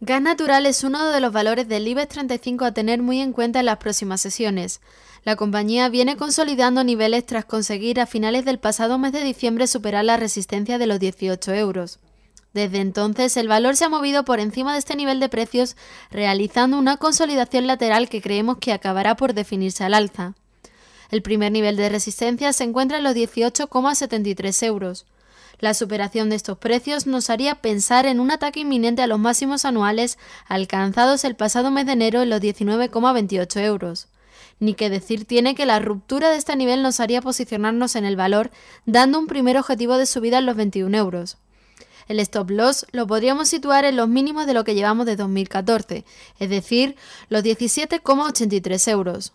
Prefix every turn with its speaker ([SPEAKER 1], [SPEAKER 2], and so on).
[SPEAKER 1] Gas natural es uno de los valores del IBEX 35 a tener muy en cuenta en las próximas sesiones. La compañía viene consolidando niveles tras conseguir a finales del pasado mes de diciembre superar la resistencia de los 18 euros. Desde entonces, el valor se ha movido por encima de este nivel de precios, realizando una consolidación lateral que creemos que acabará por definirse al alza. El primer nivel de resistencia se encuentra en los 18,73 euros. La superación de estos precios nos haría pensar en un ataque inminente a los máximos anuales alcanzados el pasado mes de enero en los 19,28 euros. Ni que decir tiene que la ruptura de este nivel nos haría posicionarnos en el valor, dando un primer objetivo de subida en los 21 euros. El stop loss lo podríamos situar en los mínimos de lo que llevamos de 2014, es decir, los 17,83 euros.